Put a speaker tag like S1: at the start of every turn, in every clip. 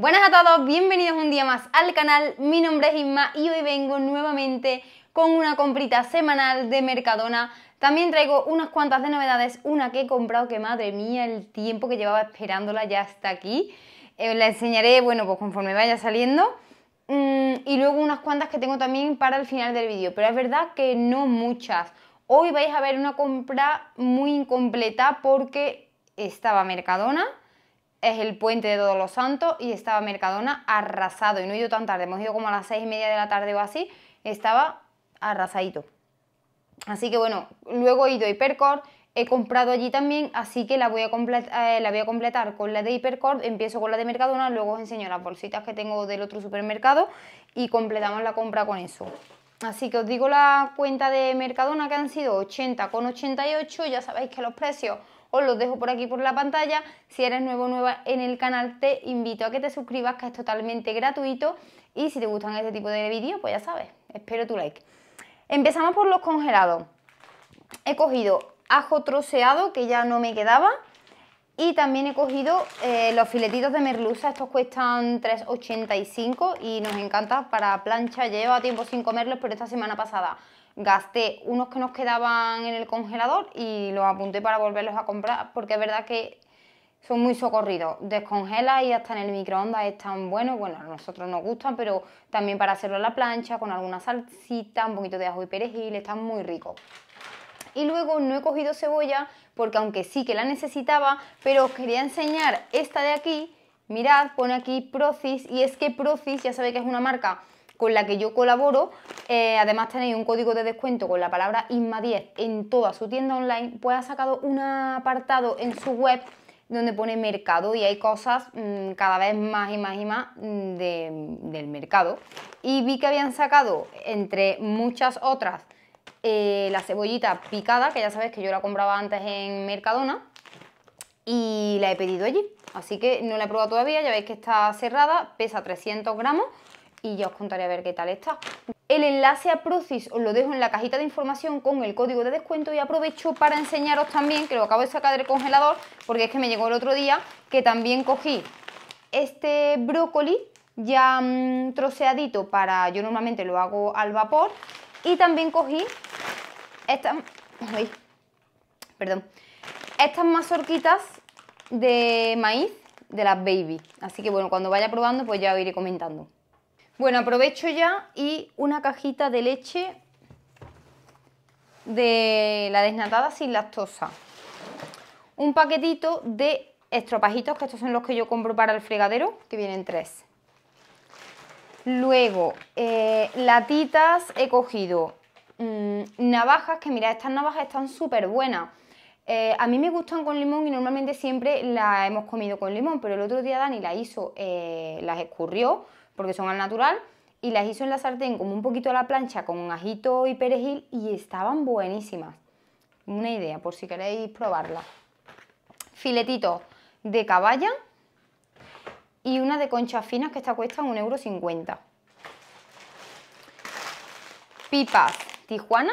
S1: Buenas a todos, bienvenidos un día más al canal, mi nombre es Isma y hoy vengo nuevamente con una comprita semanal de Mercadona. También traigo unas cuantas de novedades, una que he comprado que madre mía, el tiempo que llevaba esperándola ya está aquí. Eh, la enseñaré, bueno, pues conforme vaya saliendo. Mm, y luego unas cuantas que tengo también para el final del vídeo, pero es verdad que no muchas. Hoy vais a ver una compra muy incompleta porque estaba Mercadona es el puente de todos los santos y estaba Mercadona arrasado. Y no he ido tan tarde, hemos ido como a las seis y media de la tarde o así, estaba arrasadito. Así que bueno, luego he ido a Hipercore, he comprado allí también, así que la voy a, completar, eh, la voy a completar con la de Hipercor empiezo con la de Mercadona, luego os enseño las bolsitas que tengo del otro supermercado y completamos la compra con eso. Así que os digo la cuenta de Mercadona que han sido 80,88, ya sabéis que los precios os los dejo por aquí por la pantalla. Si eres nuevo o nueva en el canal, te invito a que te suscribas, que es totalmente gratuito. Y si te gustan este tipo de vídeos, pues ya sabes, espero tu like. Empezamos por los congelados. He cogido ajo troceado, que ya no me quedaba. Y también he cogido eh, los filetitos de merluza, estos cuestan 3,85 y nos encanta para plancha. lleva tiempo sin comerlos, pero esta semana pasada gasté unos que nos quedaban en el congelador y los apunté para volverlos a comprar porque es verdad que son muy socorridos. Descongela y hasta en el microondas están buenos. Bueno, a nosotros nos gustan, pero también para hacerlo a la plancha, con alguna salsita, un poquito de ajo y perejil, están muy ricos. Y luego no he cogido cebolla porque aunque sí que la necesitaba, pero os quería enseñar esta de aquí. Mirad, pone aquí Procis y es que Procis ya sabéis que es una marca con la que yo colaboro. Eh, además tenéis un código de descuento con la palabra inma 10 en toda su tienda online, pues ha sacado un apartado en su web donde pone mercado y hay cosas mm, cada vez más y más y más mm, del mercado. Y vi que habían sacado, entre muchas otras, eh, la cebollita picada, que ya sabéis que yo la compraba antes en Mercadona, y la he pedido allí. Así que no la he probado todavía, ya veis que está cerrada, pesa 300 gramos y ya os contaré a ver qué tal está. El enlace a Procis os lo dejo en la cajita de información con el código de descuento y aprovecho para enseñaros también, que lo acabo de sacar del congelador, porque es que me llegó el otro día, que también cogí este brócoli ya mm, troceadito para, yo normalmente lo hago al vapor, y también cogí estas, perdón, estas mazorquitas de maíz de las baby. Así que bueno, cuando vaya probando pues ya os iré comentando. Bueno, aprovecho ya y una cajita de leche de la desnatada sin lactosa. Un paquetito de estropajitos, que estos son los que yo compro para el fregadero, que vienen tres. Luego, eh, latitas he cogido. Mm, navajas, que mirad, estas navajas están súper buenas. Eh, a mí me gustan con limón y normalmente siempre las hemos comido con limón, pero el otro día Dani la hizo, eh, las escurrió porque son al natural, y las hizo en la sartén como un poquito a la plancha con un ajito y perejil y estaban buenísimas. Una idea, por si queréis probarla. Filetitos de caballa y una de conchas finas que esta cuesta 1,50€. Pipas Tijuana.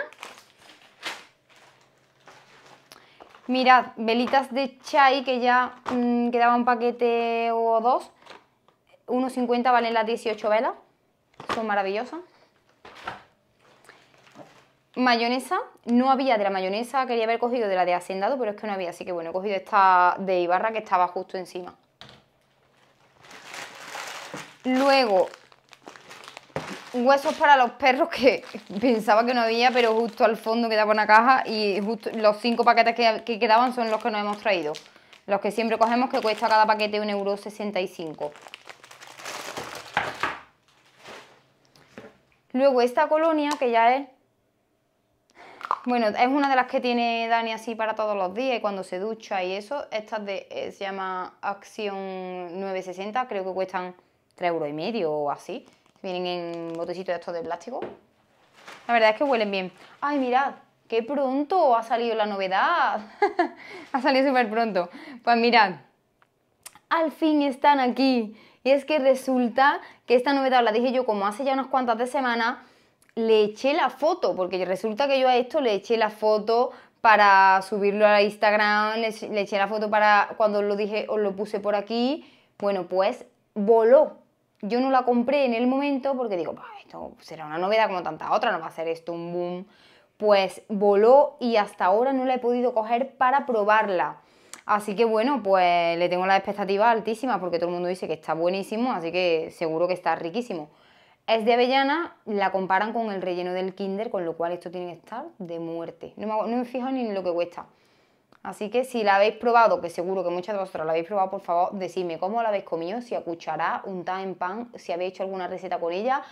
S1: Mirad, velitas de chai que ya quedaban mm, quedaba un paquete o dos 1,50 valen las 18 velas, son maravillosas. Mayonesa, no había de la mayonesa, quería haber cogido de la de Hacendado, pero es que no había, así que bueno, he cogido esta de Ibarra que estaba justo encima. Luego, huesos para los perros que pensaba que no había, pero justo al fondo quedaba una caja y los cinco paquetes que, que quedaban son los que nos hemos traído. Los que siempre cogemos que cuesta cada paquete 1,65€. Luego esta colonia, que ya es... Bueno, es una de las que tiene Dani así para todos los días y cuando se ducha y eso. estas de, eh, se llama Acción 960, creo que cuestan 3 euros y medio o así. Vienen en botecitos de estos de plástico. La verdad es que huelen bien. ¡Ay, mirad! ¡Qué pronto ha salido la novedad! ha salido súper pronto. Pues mirad, al fin están aquí. Y es que resulta que esta novedad la dije yo como hace ya unas cuantas de semanas, le eché la foto, porque resulta que yo a esto le eché la foto para subirlo a Instagram, le, eché la foto para cuando os lo dije, os lo puse por aquí. Bueno, pues voló. Yo no la compré en el momento porque digo, esto será una novedad como tanta otra, no va a ser esto un boom. Pues voló y hasta ahora no la he podido coger para probarla. Así que bueno, pues le tengo las expectativas altísima porque todo el mundo dice que está buenísimo, así que seguro que está riquísimo. Es de avellana, la comparan con el relleno del kinder, con lo cual esto tiene que estar de muerte. No me, fijo ni en lo que cuesta. Así que si la habéis probado, que seguro que muchas de vosotras la habéis probado, por favor, decidme cómo la habéis comido, si a un untada en pan, si habéis hecho alguna receta con ella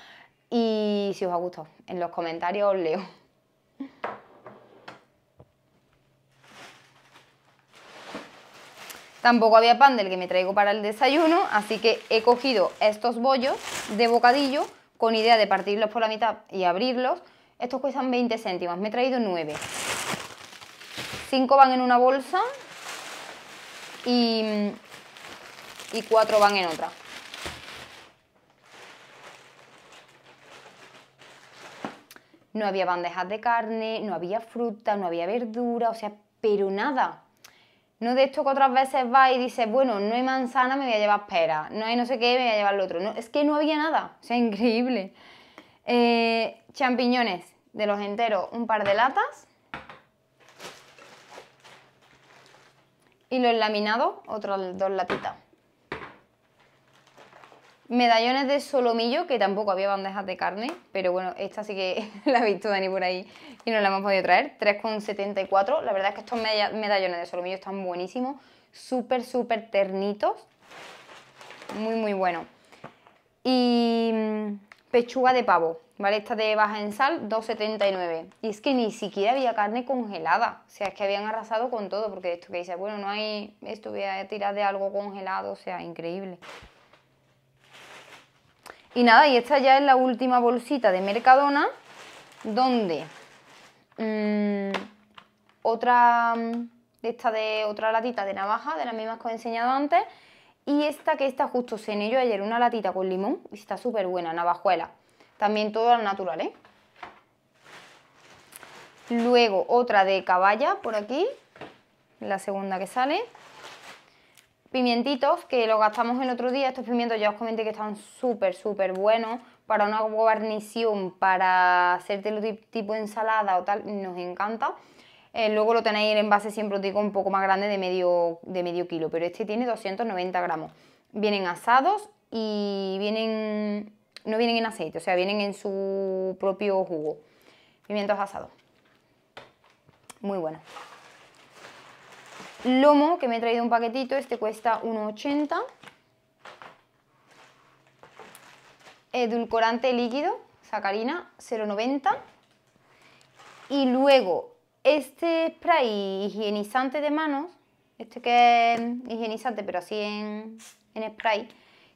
S1: y si os ha gustado. En los comentarios os leo. Tampoco había pan del que me traigo para el desayuno, así que he cogido estos bollos de bocadillo con idea de partirlos por la mitad y abrirlos. Estos cuestan 20 céntimos, me he traído 9. 5 van en una bolsa y, y 4 van en otra. No había bandejas de carne, no había fruta, no había verdura, o sea, pero nada. No de esto que otras veces vas y dices, bueno, no hay manzana, me voy a llevar pera. No hay no sé qué, me voy a llevar lo otro. No, es que no había nada. O sea, increíble. Eh, champiñones de los enteros, un par de latas. Y los laminados, otras dos latitas. Medallones de solomillo, que tampoco había bandejas de carne, pero bueno, esta sí que la he visto Dani por ahí y no la hemos podido traer. 3,74. La verdad es que estos medallones de solomillo están buenísimos, súper, súper ternitos. Muy, muy bueno. Y mm, pechuga de pavo, ¿vale? Esta de baja en sal, 2,79. Y es que ni siquiera había carne congelada. O sea, es que habían arrasado con todo, porque esto que dice bueno, no hay. Esto voy a tirar de algo congelado, o sea, increíble. Y nada, y esta ya es la última bolsita de Mercadona, donde mm, otra, mm, esta de otra latita de navaja, de las mismas que os he enseñado antes, y esta que está justo se ello ayer, una latita con limón, y está súper buena, navajuela. También todo al natural, ¿eh? Luego otra de caballa por aquí, la segunda que sale. Pimientitos, que lo gastamos el otro día, estos pimientos ya os comenté que están súper, súper buenos. Para una guarnición, para hacerte tipo ensalada o tal, nos encanta. Eh, luego lo tenéis en envase, siempre digo, un poco más grande de medio, de medio kilo, pero este tiene 290 gramos. Vienen asados y vienen no vienen en aceite, o sea, vienen en su propio jugo. Pimientos asados. Muy bueno. Lomo, que me he traído un paquetito, este cuesta 1,80. Edulcorante líquido, sacarina, 0,90. Y luego, este spray higienizante de manos, este que es higienizante, pero así en, en spray,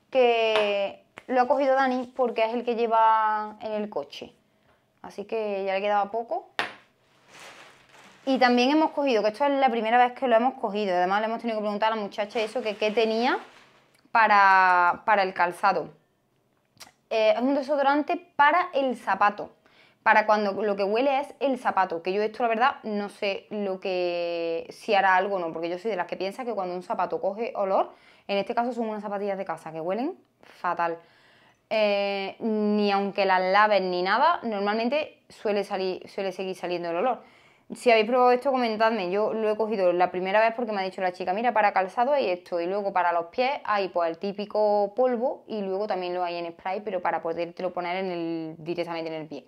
S1: que lo ha cogido Dani porque es el que lleva en el coche. Así que ya le quedaba poco y también hemos cogido, que esto es la primera vez que lo hemos cogido, además le hemos tenido que preguntar a la muchacha eso, que qué tenía para, el calzado. Eh, es un desodorante para el zapato, para cuando lo que huele es el zapato, que yo esto la verdad no sé lo que si hará algo o no, porque yo soy de las que piensa que cuando un zapato coge olor, en este caso son unas zapatillas de casa que huelen fatal. Eh, ni aunque las laven ni nada, normalmente suele, suele seguir saliendo el olor. Si habéis probado esto, comentadme. Yo lo he cogido la primera vez porque me ha dicho la chica, mira, para calzado hay esto. Y luego para los pies hay pues el típico polvo y luego también lo hay en spray, pero para podértelo poner en el, directamente en el pie.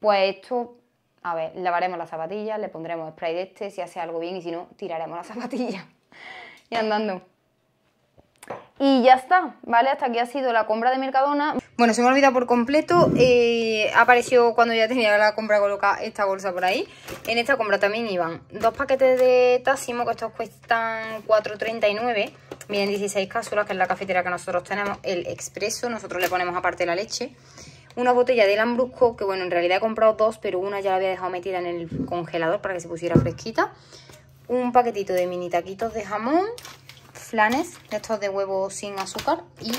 S1: Pues esto, a ver, lavaremos las zapatillas, le pondremos spray de este, si hace algo bien y si no, tiraremos la zapatillas y andando. Y ya está, ¿vale? Hasta aquí ha sido la compra de Mercadona. Bueno, se me ha olvidado por completo. Eh, apareció cuando ya tenía la compra colocada esta bolsa por ahí. En esta compra también iban dos paquetes de Tassimo, que estos cuestan 4,39. miren 16 cápsulas, que es la cafetera que nosotros tenemos. El expreso, nosotros le ponemos aparte la leche. Una botella de Lambrusco, que bueno, en realidad he comprado dos, pero una ya la había dejado metida en el congelador para que se pusiera fresquita. Un paquetito de mini taquitos de jamón flanes, estos de huevo sin azúcar y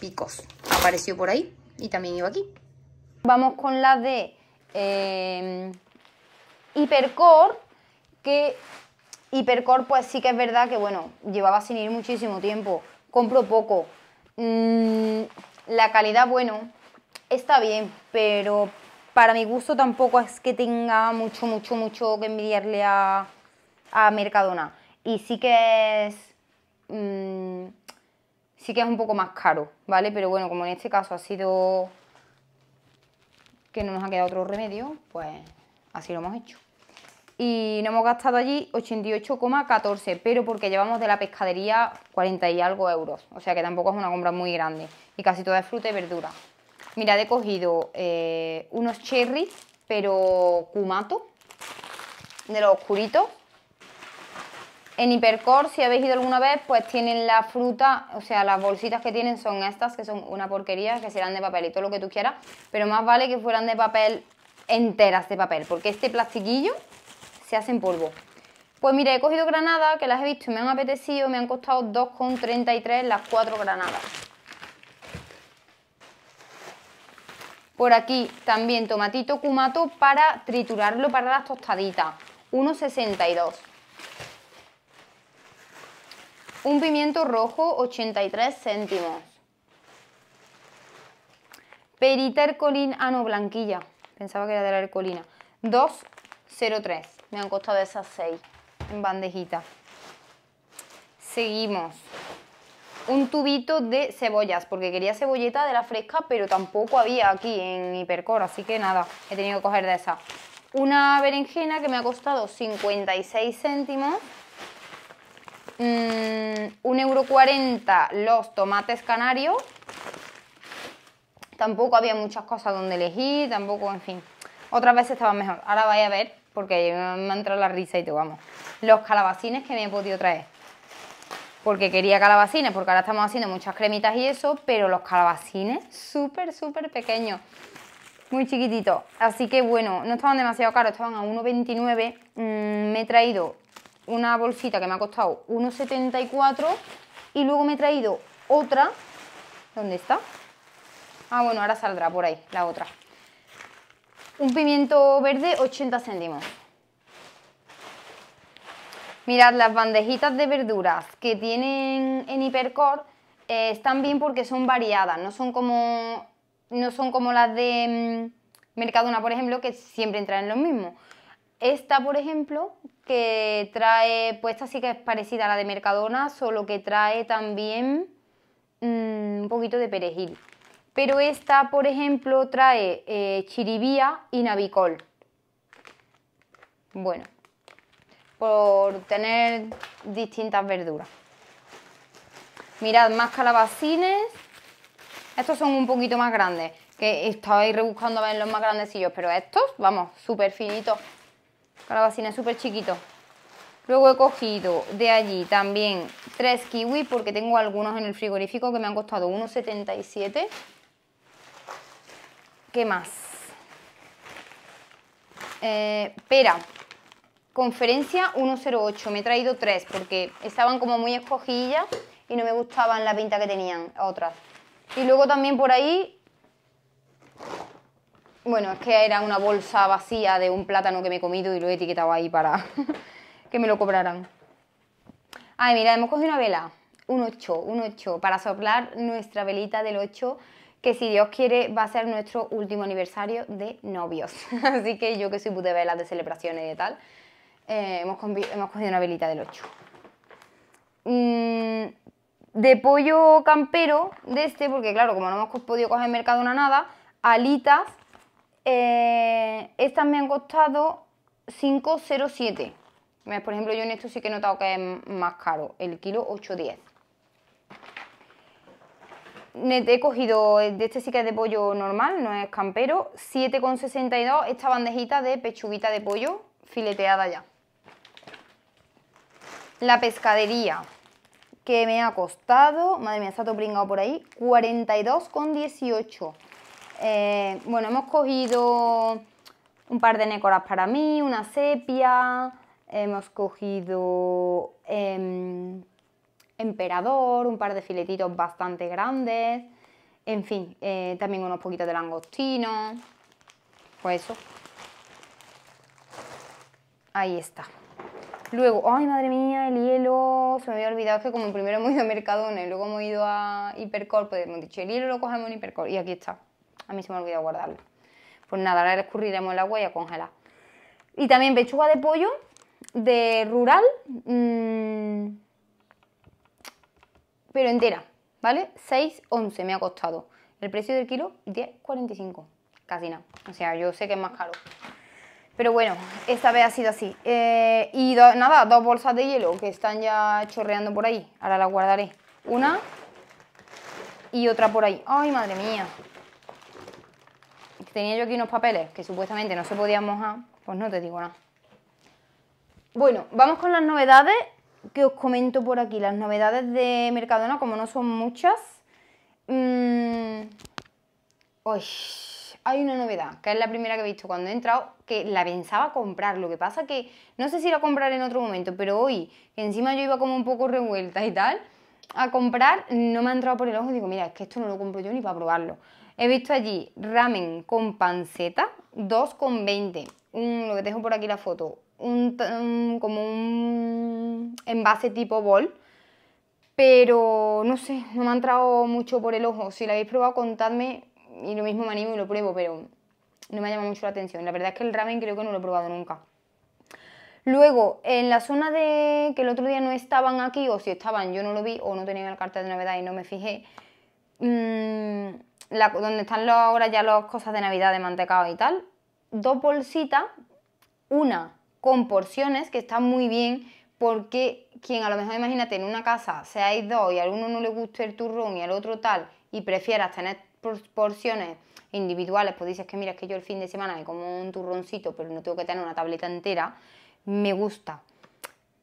S1: picos. Apareció por ahí y también iba aquí. Vamos con la de eh, em, Hipercore, que Hipercore pues sí que es verdad que bueno, llevaba sin ir muchísimo tiempo, compro poco. Mm, la calidad, bueno, está bien, pero para mi gusto tampoco es que tenga mucho, mucho, mucho que envidiarle a, a Mercadona. Y sí que es Mm, sí que es un poco más caro, ¿vale? Pero bueno, como en este caso ha sido que no nos ha quedado otro remedio, pues así lo hemos hecho. Y nos hemos gastado allí 88,14, pero porque llevamos de la pescadería 40 y algo euros. O sea que tampoco es una compra muy grande. Y casi toda es fruta y verdura. Mirad, he cogido eh, unos cherries, pero cumato, de los oscuritos. En Hipercor, si habéis ido alguna vez, pues tienen la fruta, o sea, las bolsitas que tienen son estas, que son una porquería, que serán de papel y todo lo que tú quieras, pero más vale que fueran de papel enteras de papel, porque este plastiquillo se hace en polvo. Pues mire, he cogido granadas que las he visto y me han apetecido, me han costado 2,33 las cuatro granadas. Por aquí también tomatito cumato para triturarlo para las tostaditas, 1,62. Un pimiento rojo, 83 céntimos. Peritercolín ano blanquilla. Pensaba que era de la ercolina. 2,03. Me han costado esas 6 en bandejita. Seguimos. Un tubito de cebollas, porque quería cebolleta de la fresca, pero tampoco había aquí en Hipercor, así que nada, he tenido que coger de esa. Una berenjena que me ha costado 56 céntimos. Mm, euro 1,40€ los tomates canarios. Tampoco había muchas cosas donde elegir, tampoco, en fin. Otras veces estaban mejor. Ahora vaya a ver, porque me ha entrado la risa y te vamos. Los calabacines que me he podido traer. Porque quería calabacines, porque ahora estamos haciendo muchas cremitas y eso, pero los calabacines súper, súper pequeños. Muy chiquititos. Así que bueno, no estaban demasiado caros, estaban a 1,29. Mm, me he traído una bolsita que me ha costado 1,74 y luego me he traído otra. ¿Dónde está? Ah, bueno, ahora saldrá por ahí la otra. Un pimiento verde, 80 céntimos. Mirad, las bandejitas de verduras que tienen en Hipercor... Eh, están bien porque son variadas, no son como, no son como las de mm, Mercadona, por ejemplo, que siempre entran en lo mismo. Esta, por ejemplo, que trae, pues esta sí que es parecida a la de Mercadona, solo que trae también mm, un poquito de perejil. Pero esta, por ejemplo, trae eh, chiribía y navicol. Bueno, por tener distintas verduras. Mirad, más calabacines. Estos son un poquito más grandes, que estabais rebuscando a ver los más grandecillos, pero estos, vamos, súper finitos vacina es súper chiquito. Luego he cogido de allí también tres kiwis porque tengo algunos en el frigorífico que me han costado 1,77. ¿Qué más? Eh, pera. Conferencia 108. Me he traído tres porque estaban como muy escogidas y no me gustaban la pinta que tenían otras. Y luego también por ahí bueno, es que era una bolsa vacía de un plátano que me he comido y lo he etiquetado ahí para que me lo cobraran. Ay, mira, hemos cogido una vela, un 8, un 8, para soplar nuestra velita del 8, que si Dios quiere va a ser nuestro último aniversario de novios. Así que yo que soy pude velas de celebraciones y de tal, eh, hemos, cogido una velita del 8. Mm, de pollo campero, de este, porque claro, como no hemos podido coger en mercado una nada, alitas eh, estas me han costado 5,07. Por ejemplo, yo en esto sí que he notado que es más caro. El kilo 8,10. He cogido, de este sí que es de pollo normal, no es campero, 7,62 esta bandejita de pechuguita de pollo fileteada ya. La pescadería, que me ha costado, madre mía, está todo pringado por ahí, 42,18. Eh, bueno, hemos cogido un par de nécoras para mí, una sepia, hemos cogido em, emperador, un par de filetitos bastante grandes, en fin, eh, también unos poquitos de langostino, pues eso. Ahí está. Luego, ay madre mía, el hielo, se me había olvidado que como primero hemos ido a Mercadona y luego hemos ido a Hipercor, pues hemos dicho, el hielo lo cogemos en Hipercor y aquí está. A mí se me olvidó guardarlo. Pues nada, ahora escurriremos el agua y a congelar. Y también pechuga de pollo de rural, mm, pero entera, ¿vale? 6,11 me ha costado. El precio del kilo, 10,45. Casi nada. O sea, yo sé que es más caro. Pero bueno, esta vez ha sido así. Eh, y nada, dos bolsas de hielo que están ya chorreando por ahí. Ahora las guardaré. Una y otra por ahí. ¡Ay, madre mía! tenía yo aquí unos papeles que supuestamente no se podían mojar, pues no te digo nada. Bueno, vamos con las novedades que os comento por aquí. Las novedades de Mercadona, como no son muchas. Mm, hay una novedad, que es la primera que he visto cuando he entrado, que la pensaba comprar. Lo que pasa que no sé si la comprar en otro momento, pero hoy, que encima yo iba como un poco revuelta y tal, a comprar, no me ha entrado por el ojo. Digo, mira, es que esto no lo compro yo ni para probarlo. He visto allí ramen con panceta, 2,20. Lo que dejo por aquí la foto, un, como un envase tipo bol. Pero no sé, no me ha entrado mucho por el ojo. Si lo habéis probado, contadme y lo mismo me animo y lo pruebo, pero no me ha llamado mucho la atención. La verdad es que el ramen creo que no lo he probado nunca. Luego, en la zona de que el otro día no estaban aquí, o si estaban, yo no lo vi, o no tenía la carta de novedad y no me fijé. Mmm, donde están ahora ya las cosas de Navidad de mantecado y tal, dos bolsitas, una con porciones, que está muy bien, porque quien a lo mejor imagínate en una casa seáis dos y a uno no le gusta el turrón y al otro tal, y prefieras tener porciones individuales, pues dices que mira, es que yo el fin de semana me como un turroncito, pero no tengo que tener una tableta entera, me gusta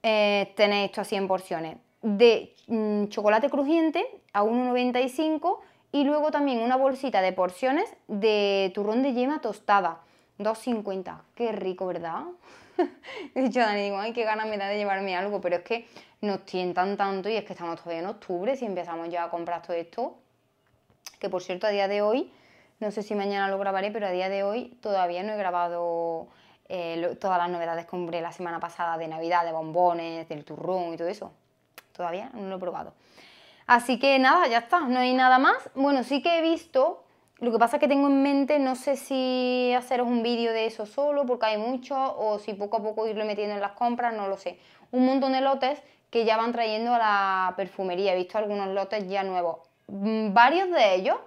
S1: eh, tener esto así en porciones. De mm, chocolate crujiente a 1,95 y luego también una bolsita de porciones de turrón de yema tostada. 2,50. Qué rico, ¿verdad? He dicho a Dani, digo, ay, que ganas me da de llevarme algo, pero es que nos tientan tanto y es que estamos todavía en octubre si empezamos ya a comprar todo esto. Que por cierto, a día de hoy, no sé si mañana lo grabaré, pero a día de hoy todavía no he grabado eh, todas las novedades que compré la semana pasada de Navidad, de bombones, del turrón y todo eso. Todavía no lo he probado. Así que nada, ya está, no hay nada más. Bueno, sí que he visto, lo que pasa es que tengo en mente, no sé si haceros un vídeo de eso solo, porque hay mucho, o si poco a poco irlo metiendo en las compras, no lo sé. Un montón de lotes que ya van trayendo a la perfumería, he visto algunos lotes ya nuevos. Mm, varios de ellos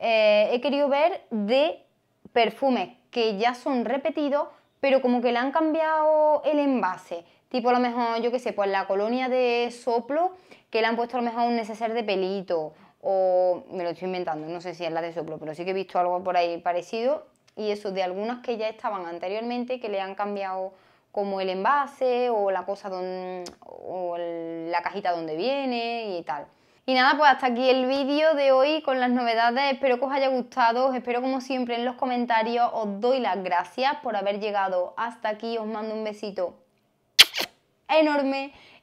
S1: eh, he querido ver de perfumes que ya son repetidos, pero como que le han cambiado el envase. Tipo, a lo mejor, yo qué sé, pues la colonia de soplo que le han puesto a lo mejor un neceser de pelito o me lo estoy inventando, no sé si es la de soplo, pero sí que he visto algo por ahí parecido y eso de algunas que ya estaban anteriormente que le han cambiado como el envase o la cosa don, o la cajita donde viene y tal. Y nada, pues hasta aquí el vídeo de hoy con las novedades. Espero que os haya gustado. espero como siempre en los comentarios. Os doy las gracias por haber llegado hasta aquí. Os mando un besito enorme